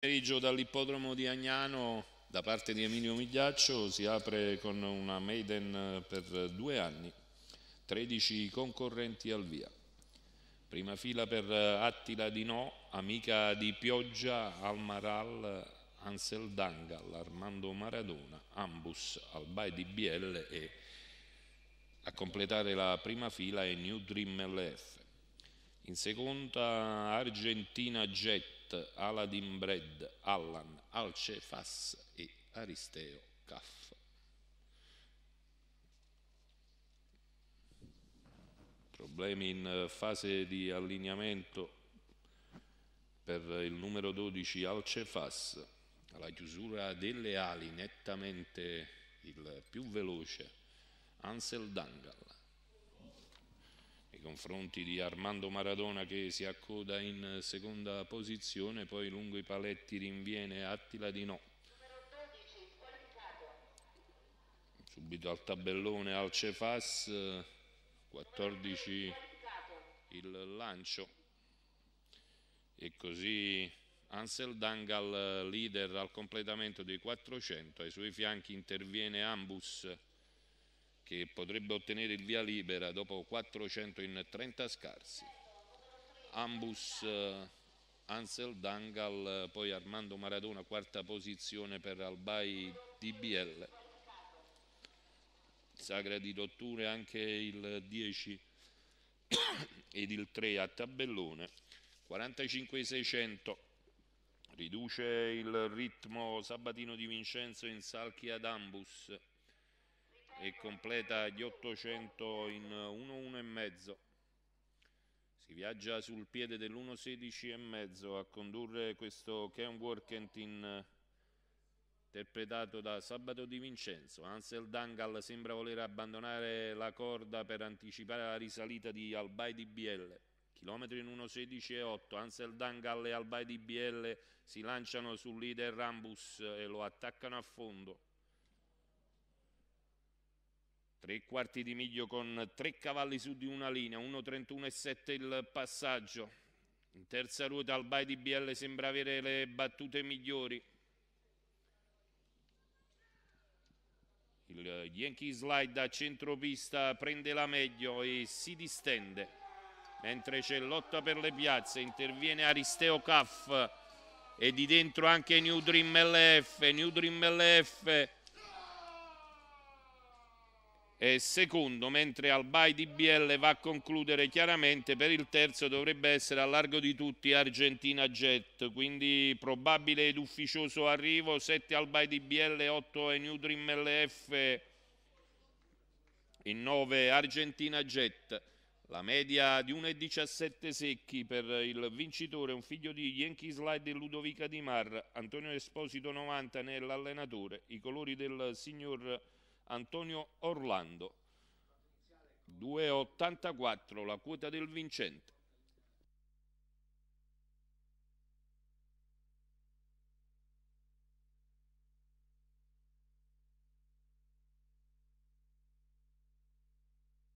pomeriggio dall'ippodromo di Agnano da parte di Emilio Migliaccio si apre con una maiden per due anni, 13 concorrenti al via. Prima fila per Attila Di No, amica di Pioggia, Almaral, Ansel Dangal, Armando Maradona, Ambus, Albai di BL e a completare la prima fila è New Dream LF. In seconda Argentina Jet, Shet, Bred, Allan, Alcefas e Aristeo Caff. Problemi in eh, fase di allineamento per il numero 12 Alcefas, alla chiusura delle ali nettamente il più veloce Ansel Dangal nei confronti di Armando Maradona che si accoda in seconda posizione, poi lungo i paletti rinviene Attila Di No. Subito al tabellone Alcefas, 14 il lancio e così Ansel Dangal leader al completamento dei 400, ai suoi fianchi interviene Ambus che potrebbe ottenere il via libera dopo 400 in 30 scarsi. Ambus, eh, Ansel, Dangal, eh, poi Armando Maradona, quarta posizione per Albai DBL. Sagra di rotture anche il 10 ed il 3 a tabellone. 45-600 riduce il ritmo Sabatino di Vincenzo in Salchi ad Ambus e completa gli 800 in e mezzo. Si viaggia sul piede e mezzo a condurre questo Ken Workentin interpretato da Sabato Di Vincenzo. Ansel Dangal sembra voler abbandonare la corda per anticipare la risalita di Albai di Biel. Chilometri in 1.16 e 8, Ansel Dangal e Albai di Biel si lanciano sul leader Rambus e lo attaccano a fondo. Tre quarti di miglio con tre cavalli su di una linea, 1.31,7 il passaggio. In terza ruota Albai di BL sembra avere le battute migliori. Il Yankee Slide a centropista prende la meglio e si distende. Mentre c'è lotta per le piazze, interviene Aristeo Caff e di dentro anche New Dream LF. New Dream LF e secondo, mentre al di BL va a concludere chiaramente, per il terzo dovrebbe essere a largo di tutti Argentina Jet, quindi probabile ed ufficioso arrivo, 7 di BL, 8 e New Dream LF, e 9 Argentina Jet. La media di 1,17 secchi per il vincitore, un figlio di Yankee Slide e Ludovica Di Mar, Antonio Esposito 90 nell'allenatore, i colori del signor Antonio Orlando. 2,84 la quota del vincente.